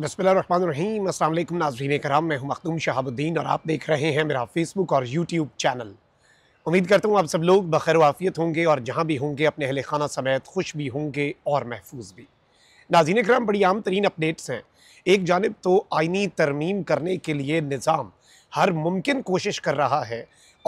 बसमीम अल्लाम नाजरीन कराम मैं हूं मखदूम शहाबुद्दीन और आप देख रहे हैं मेरा फेसबुक और यूट्यूब चैनल उम्मीद करता हूं आप सब लोग बखैर वाफियत होंगे और जहां भी होंगे अपने अहल खाना समेत खुश भी होंगे और महफूज भी नाजीन कराम बड़ी आम तरीन अपडेट्स हैं एक जानब तो आइनी तरमीम करने के लिए निज़ाम हर मुमकिन कोशिश कर रहा है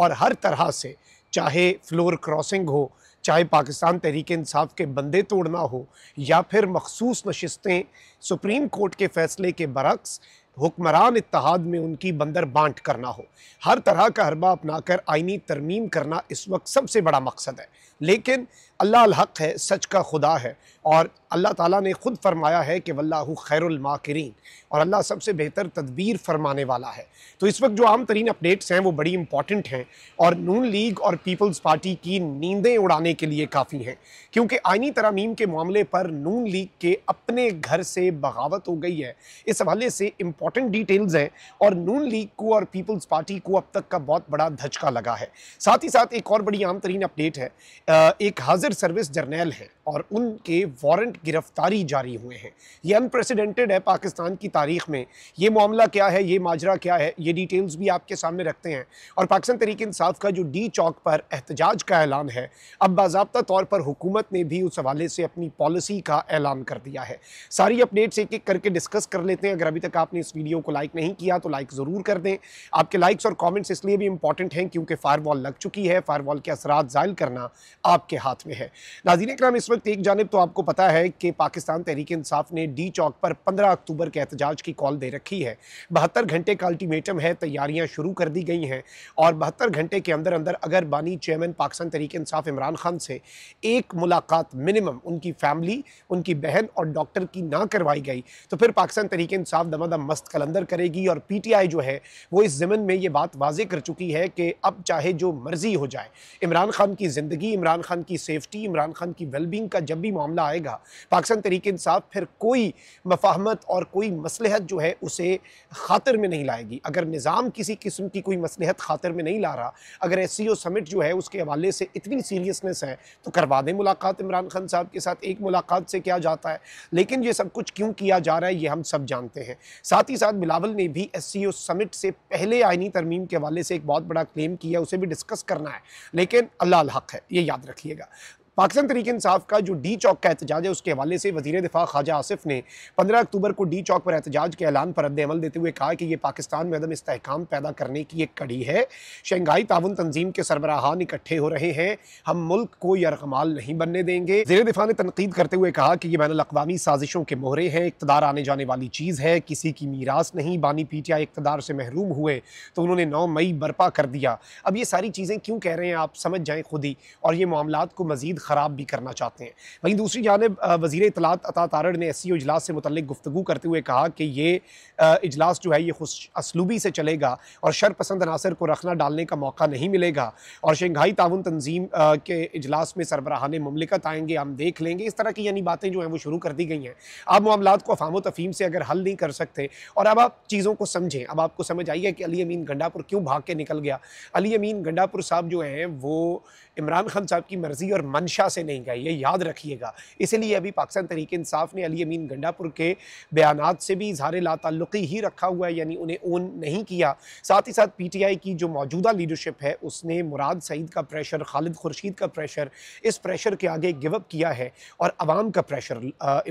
और हर तरह से चाहे फ्लोर क्रॉसिंग हो चाहे पाकिस्तान तहरीक इंसाफ के बंदे तोड़ना हो या फिर मखसूस नशस्तें सुप्रीम कोर्ट के फैसले के बरक्स हुक्मरान इतिहाद में उनकी बंदर बांट करना हो हर तरह का हरबा अपनाकर आइनी तरमीम करना इस वक्त सबसे बड़ा मकसद है लेकिन अल्लाह हक है सच का खुदा है और अल्लाह ताला ने ख़ुद फरमाया है कि वल्लाह खैरमाकरीन और अल्लाह सबसे बेहतर तदबीर फरमाने वाला है तो इस वक्त जो आम तरीन अपडेट्स हैं वो बड़ी इंपॉर्टेंट हैं और नून लीग और पीपल्स पार्टी की नींदें उड़ाने के लिए काफ़ी हैं क्योंकि आइनी तरामीम के मामले पर नून लीग के अपने घर से बगावत हो गई है इस हवाले से इम्पॉर्टेंट डिटेल्स हैं और नून लीग को और पीपल्स पार्टी को अब तक का बहुत बड़ा धचका लगा है साथ ही साथ एक और बड़ी आम तरीन अपडेट है एक हाजिर सर्विस जर्नैल है और उनके वारंट गिरफ्तारी जारी हुए हैं ये अनप्रेसिडेंटेड है पाकिस्तान की तारीख में ये मामला क्या है ये माजरा क्या है ये डिटेल्स भी आपके सामने रखते हैं और पाकिस्तान तरीक इंसाफ का जो डी चौक पर एहतजाज का ऐलान है अब बाबा तौर पर हुकूमत ने भी उस हवाले से अपनी पॉलिसी का ऐलान कर दिया है सारी अपडेट्स एक एक करके डिस्कस कर लेते हैं अगर अभी तक आपने इस वीडियो को लाइक नहीं किया तो लाइक ज़रूर कर दें आपके लाइक्स और कॉमेंट्स इसलिए भी इंपॉर्टेंट हैं क्योंकि वॉल लग चुकी है वॉल के असरा जायल करना आपके हाथ में है नाजीन कराम इस वक्त एक जानब तो आपको पता है कि पाकिस्तान तहरीक इंसाफ ने डी चौक पर 15 अक्टूबर के एहतजाज की कॉल दे रखी है बहत्तर घंटे का अल्टीमेटम है तैयारियां शुरू कर दी गई हैं और बहत्तर घंटे के अंदर अंदर अगर बानी चेयरमैन पाकिस्तान तहरीक इंसाफ इमरान खान से एक मुलाकात मिनिमम उनकी फैमिली उनकी बहन और डॉक्टर की ना करवाई गई तो फिर पाकिस्तान तहरीक इंसाफ दमादम मस्त कलंदर करेगी और पी टी आई जो है वो इस ज़मन में ये बात वाजे कर चुकी है कि अब चाहे जो मर्ज़ी हो जाए इमरान खान की ज़िंदगी इमरान खान की सेफ्टी इमरान खान की वेलबींग का जब भी मामला आएगा पाकिस्तान तरीके इंसाफ फिर कोई मफाहमत और कोई मसलहत जो है उसे खातर में नहीं लाएगी अगर निज़ाम किसी किस्म की कोई मसलहत खातर में नहीं ला रहा अगर एस सी ओ समिट जो है उसके हवाले से इतनी सीरियसनेस है तो करवा दें मुलाकात इमरान खान साहब के साथ एक मुलाकात से क्या जाता है लेकिन ये सब कुछ क्यों किया जा रहा है ये हम सब जानते हैं साथ ही साथ बिलावल ने भी एस सी ओ समिट से पहले आइनी तरमीम के हवाले से एक बहुत बड़ा क्लेम किया उसे भी डिस्कस करना है लेकिन अल्लाह हक है ये याद रखिएगा पाकिस्तान तरीक इंसाफ का जो डी चौक का एहतजाज है उसके हवाले से वजी दिफा ख्वाजा आसिफ ने पंद्रह अक्टूबर को डी चौक पर एहतजाज के ऐलान पर रद्दमल देते हुए कहा कि ये पाकिस्तान में अदम इसकाम पैदा करने की एक कड़ी है शंघाई ताउन तंजीम के सरबराहान इकट्ठे हो रहे हैं हम मुल्क को यरगमाल नहीं बनने देंगे जेर दिफा ने तनकीद करते हुए कहा कि यह बैन अवी साजिशों के मोहरे हैं इकतदार आने जाने वाली चीज़ है किसी की मीरास नहीं बानी पीटिया इकतदार से महरूम हुए तो उन्होंने नौ मई बर्पा कर दिया अब ये सारी चीज़ें क्यों कह रहे हैं आप समझ जाएँ खुद ही और ये मामला को मजीद ख़राब भी करना चाहते हैं वहीं दूसरी जानब वज़ी इतलात अता तारड़ ने एस सी ओ इजलास से मतलब गुफ्तु करते हुए कहा कि ये इजलास जो है ये खुश असलूबी से चलेगा और शरपसंद अनासर को रखना डालने का मौका नहीं मिलेगा और शंघाई ताउन तंजीम के अजलास में सरबराहान ममलिकत आएंगे हम देख लेंगे इस तरह की यानी बातें जो हैं वो शुरू कर दी गई हैं आप मामला को अफाम तफीम से अगर हल नहीं कर सकते और अब आप चीज़ों को समझें अब आपको समझ आई है कि अली अमीन गंडापुर क्यों भाग के निकल गया अली अमीन गंडापुर साहब जो हैं वो इमरान खान साहब की मर्ज़ी और मंशा से नहीं गए ये याद रखिएगा इसलिए अभी पाकिस्तान तरीके इंसाफ ने अली अमीन गंडापुर के बयान से भी इजहार लातल्लुकी ही रखा हुआ है यानी उन्हें ओन नहीं किया साथ ही साथ पी टी आई की जो मौजूदा लीडरशिप है उसने मुराद सईद का प्रेशर खालिद खुर्शीद का प्रेशर इस प्रेशर के आगे गिवअप किया है और आवाम का प्रेशर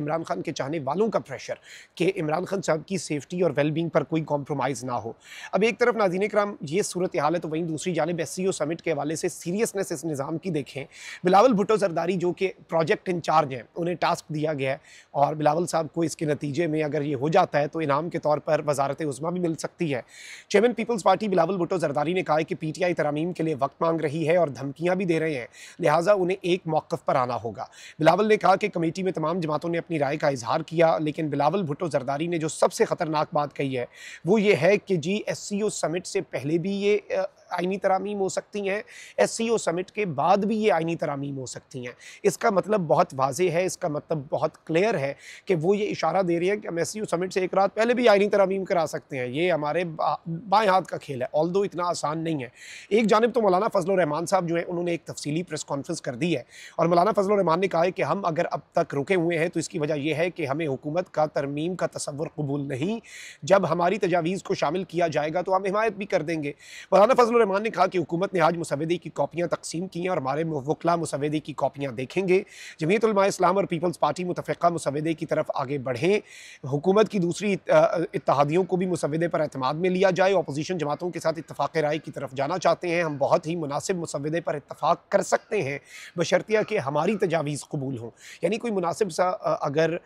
इमरान खान के चाहने वालों का प्रेशर कि इमरान खान साहब की सेफ्टी और वेलबींग पर कोई कॉम्प्रोमाइज़ ना हो अब एक तरफ नाजीन कराम ये सूरत हाल है तो वहीं दूसरी जानब एस सी ओ समिट के हवाले से सीरियसनेस इसने निज़ाम की देखें बिलावल भुटो सरदारी जो कि प्रोजेक्ट इंचार्ज हैं उन्हें टास्क दिया गया है और बिलावल साहब को इसके नतीजे में अगर ये हो जाता है तो इनाम के तौर पर वजारत उजमा भी मिल सकती है chairman people's party Bilawal Bhutto Zardari ने कहा है कि पी टी आई तरामीम के लिए वक्त मांग रही है और धमकियाँ भी दे रहे हैं लिहाजा उन्हें एक मौक़ पर आना होगा बिलावल ने कहा कि कमेटी में तमाम जमातों ने अपनी राय का इजहार किया लेकिन बिलावल भुटो जरदारी ने जो सबसे ख़तरनाक बात कही है वो ये है कि जी एस सी ओ समिट से पहले भी ये आइनी तरामीम हो सकती हैं एस सी ओ समिट के बाद भी ये आइनी तरामीम हो सकती हैं इसका मतलब बहुत वाजे है इसका मतलब बहुत क्लियर है कि वो ये इशारा दे रही है कि हम एस सी ओ समिट से एक रात पहले भी आइनी तरामीम करा सकते हैं ये हमारे बाएँ हाथ का खेल है ऑल दो इतना आसान नहीं है एक जानब तो मौलाना फजल रहमान साहब जो है उन्होंने एक तफसली प्रेस कॉन्फ्रेंस कर दी है और मौलाना फजल रहमान ने कहा है कि हम अगर अब तक रुके हुए हैं तो इसकी वजह यह है कि हमें हुकूमत का तरमीम का तस्वर कबूल नहीं जब हमारी तजावीज़ को शामिल किया जाएगा तो हम हिमायत भी कर देंगे मौलाना फजल रहमान ने कहा कि हुकूमत ने आज मुसवदे की कापियाँ तकसीम की और हमारे वकला मुसवदे की कापियाँ देखेंगे जमीयत इस्लाम और पीपल्स पार्टी मुतफ़ा मुसवदे की तरफ आगे बढ़ें हुकूमत की दूसरी इतिहादियों को भी मुसवदे पर अतमाद में लिया जाए अपोजीशन जमातों के साथ इतफाक़ राय की तरफ जाना चाहते हैं हम बहुत ही मुनासिब मुसवदे पर इतफाक़ कर सकते हैं बशर्तिया कि हमारी तजावीज़ कबूल हों यानी कोई मुनासिब सा अगर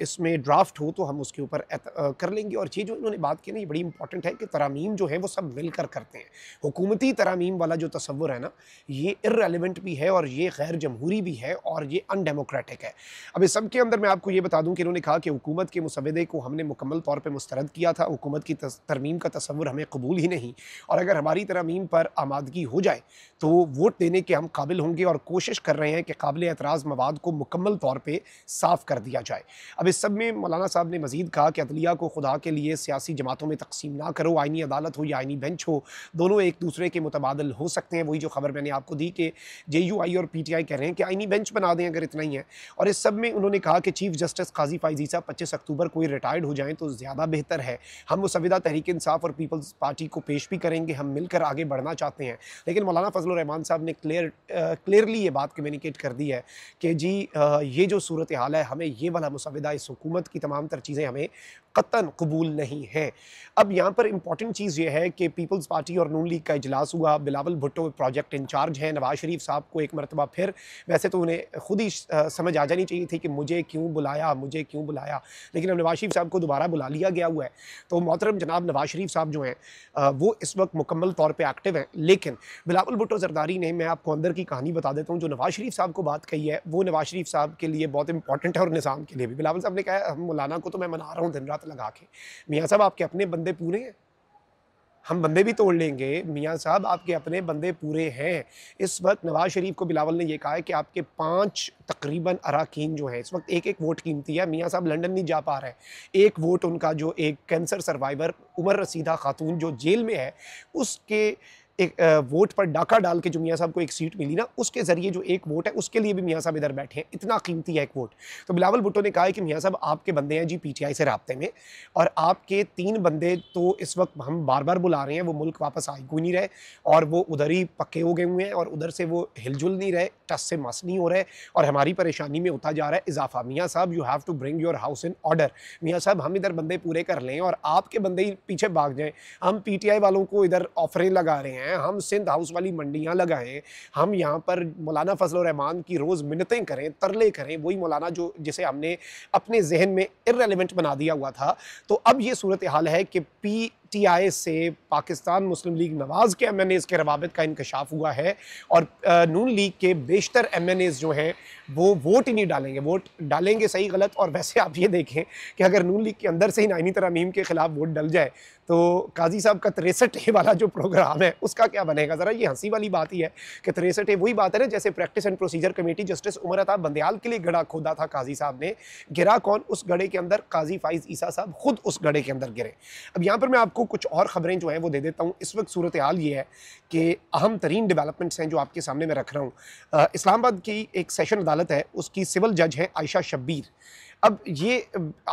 इसमें ड्राफ्ट हो तो हम उसके ऊपर कर लेंगे और ये जो इन्होंने बात की ना ये बड़ी इंपॉर्टेंट है कि तरामीम जो है वो सब मिलकर करते हैं हुकूमती तरामीम वाला जो तस्वुर है ना ये इरेलीवेंट भी है और ये गैर जमहूरी भी है और ये अनडेमोक्रेटिक है अब इस सब के अंदर मैं आपको ये बता दूँ कि इन्होंने कहा कि हुकूमत के मुसवदे को हमने मुकम्मल तौर पर मुस्तरद किया था हुकूमत की तरमीम का तस्वुर हमें कबूल ही नहीं और अगर हमारी तरामीम पर आमादगी हो जाए तो वोट देने के हम काबिल होंगे और कोशिश कर रहे हैं कि काबिल एतराज़ मवाद को मुकम्मल तौर पर साफ़ कर दिया जाए अब इस सब में मौलाना साहब ने मजीद कहा कि अदलिया को खुदा के लिए सियासी जमातों में तकसीम ना करो आइनी अदालत हो या आइनी बेंच हो दोनों एक दूसरे के मुतबादल हो सकते हैं वही जो खबर मैंने आपको दी कि जे यू आई और पी टी आई कह रहे हैं कि आइनी बेंच बना दें अगर इतना ही है और इस सब में उन्होंने कहा कि चीफ जस्टिस काजी फाइजी साहब पच्चीस अक्टूबर कोई रिटायर्ड हो जाए तो ज़्यादा बेहतर है हम मुसविदा तहरीक इंसाफ और पीपल्स पार्टी को पेश भी करेंगे हम मिलकर आगे बढ़ना चाहते हैं लेकिन मौलाना फजल रहमान साहब ने क्लियर क्लियरली ये बात कम्युनिकेट कर दी है कि जी आ, ये जो सूरत हाल है हमें ये वाला मुसविदा इस हुकूमत की तमाम तर चीज़ें हमें कतन कबूल नहीं है अब यहाँ पर इंपॉर्टेंट चीज़ ये है कि पीपल्स पार्टी और नून लीग का इजलास हुआ बिलावल भुट्टो प्रोजेक्ट इंचार्ज हैं नवाज शरीफ साहब को एक मरतबा फिर वैसे तो उन्हें खुद ही समझ आ जानी चाहिए थी कि मुझे क्यों बुलाया मुझे क्यों बुलाया लेकिन अब नवाज शरीफ साहब को दोबारा बुला लिया गया हुआ है तो मोहतरम जनाब नवाज शरीफ साहब जो हैं वो इस वक्त मुकम्मल तौर पर एक्टिव हैं लेकिन बिलावल भुट्टो जरदारी ने मैं आपको अंदर की कहानी बता देता हूँ जो नवाज शरीफ साहब को बात कही है वो नवाज शरीफ साहब के लिए बहुत इंपॉर्टेंट है और निज़ाम के लिए भी बिलावल साहब ने कहा मौलाना को तो मैं मना रहा हूँ दिन रात लगा के मियाँ साहब आपके अपने बंदे पूरे हैं हम बंदे भी तोड़ लेंगे मियाँ साहब आपके अपने बंदे पूरे हैं इस वक्त नवाज शरीफ को बिलावल ने यह कहा है कि आपके पांच तकरीबन अरकान जो हैं इस वक्त एक एक वोट कीमती है मियाँ साहब लंदन नहीं जा पा रहे एक वोट उनका जो एक कैंसर सर्वाइवर उमर रसीदा खातून जो जेल में है उसके एक वोट पर डाका डाल के जो मियाँ साहब को एक सीट मिली ना उसके ज़रिए जो एक वोट है उसके लिए भी मियाँ साहब इधर बैठे हैं इतना कीमती है एक वोट तो बिलावल भुट्टो ने कहा है कि मियाँ साहब आपके बंदे हैं जी पीटीआई से रबते में और आपके तीन बंदे तो इस वक्त हम बार बार बुला रहे हैं वो मुल्क वापस आ ही नहीं रहे और वो उधर ही पक्के हो गए हुए हैं और उधर से वो हिलजुल नहीं रहे टस से मस नहीं हो रहे और हमारी परेशानी में होता जा रहा है इजाफा मियाँ साहब you have to bring your house in order मियाँ साहब हम इधर बंदे पूरे कर लें और आपके बंदे ही पीछे भाग जाएँ हम पी वालों को इधर ऑफरें लगा रहे हैं हैं हम सिंध हाउस वाली मंडियाँ लगाएं हम यहाँ पर मौलाना फजल रहमान की रोज़ मिन्नतें करें तरले करें वही मौलाना जो जिसे हमने अपने जहन में इरेलीवेंट बना दिया हुआ था तो अब ये सूरत हाल है कि पी टी आई से पाकिस्तान मुस्लिम लीग नवाज़ के एम एन एज़ के रवाबित का इंकशाफ हुआ है और नून लीग के बेशतर एम एन एज़ जो हैं वो वोट ही नहीं डालेंगे वोट डालेंगे सही गलत और वैसे आप ये देखें कि अगर नून लीग के अंदर से ही नाइनी तरमीम के ख़िलाफ़ वोट डल जाए तो काजी साहब का तिरसठ वाला जो प्रोग्राम है उसका क्या बनेगा ज़रा ये हंसी वाली बात ही है कि तिरसठ वही बात है ना जैसे practice and procedure committee justice Umar Ata Bandial के लिए गढ़ा खोदा था काजी साहब ने गिरा कौन उस गढ़े के अंदर काजी फाइज ईसा साहब खुद उस गढ़े के अंदर गिरे अब यहाँ पर मैं आपको आपको कुछ और ख़बरें जो हैं वो दे देता हूँ इस वक्त सूरत हाल ये है कि अहम तरीन डेवलपमेंट्स हैं जो आपके सामने मैं रख रहा हूँ इस्लामाबाद की एक सेशन अदालत है उसकी सिविल जज हैं आयशा शब्बीर अब ये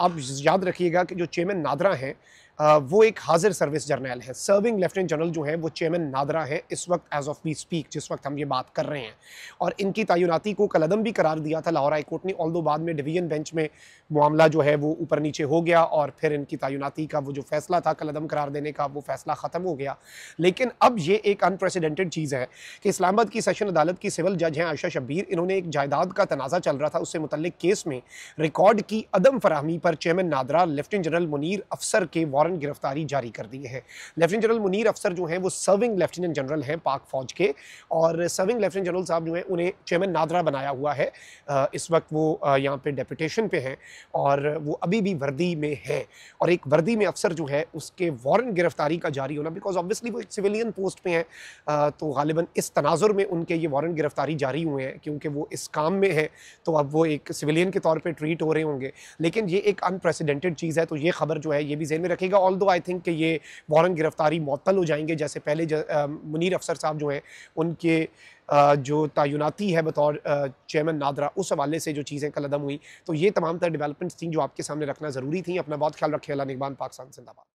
आप याद रखिएगा कि जो चेयरमैन नादरा हैं वो एक हाजिर सर्विस जर्नल है सर्विंग लेफ्टिनेंट जनरल जो है वो चेयरमैन नादरा है इस वक्त एज ऑफ वी स्पीक जिस वक्त हम ये बात कर रहे हैं और इनकी तयनाती को कलदम भी करार दिया था लाहौर हाई कोर्ट ने ऑल दो बाद में डिवीजन बेंच में मामला जो है वो ऊपर नीचे हो गया और फिर इनकी तयनाती का वो जो फैसला था कलदम करार देने का वो फैसला ख़त्म हो गया लेकिन अब ये एक अनप्रेसिडेंटेड चीज़ है कि इस्लामाबाद की सेशन अदालत की सिविल जज हैं आयशा शब्बीर इन्होंने एक जायदाद का तनाज़ा चल रहा था उससे मुतल केस में रिकॉर्ड की अदम फरहमी पर chairman NADRA lieutenant general Munir Afsar के फ़ौरन गिरफ्तारी जारी कर दी है लेफ्टिनेंट जनरल मुनीर अफसर जो हैं वो सर्विंग लेफ्टिनेंट जनरल हैं पाक फ़ौज के और सर्विंग लेफ्टिनेंट जनरल साहब जो हैं उन्हें चेयरमैन नादरा बनाया हुआ है इस वक्त वो यहाँ पर डेपुटेशन पे हैं और वो अभी भी वर्दी में है और एक वर्दी में अफसर जो है उसके वारंट गिरफ्तारी का जारी होना बिकॉज ऑब्वियसली वो एक सिविलियन पोस्ट पे हैं तो गालिबा इस तनाजुर में उनके ये वारंट गिरफ्तारी जारी हुए हैं क्योंकि वो इस काम में है तो अब वो एक सिविलियन के तौर पर ट्रीट हो रहे होंगे लेकिन ये एक अनप्रेसिडेंटेड चीज़ है तो ये खबर जो है ये भी जहन में रखेगा जाएगा ऑल दो आई थिंक कि ये वारन गिरफ्तारी मअतल हो जाएंगे जैसे पहले मुनीर अफसर साहब जो हैं उनके जो तयनती है बतौर चेयरमैन नादरा उस हवाले से जो चीज़ें कल अदम हुई तो ये तमाम तर डेवलपमेंट्स थी जो आपके सामने रखना ज़रूरी थी अपना बहुत ख्याल रखे अला निगबान पाकिस्तान जिंदाबाद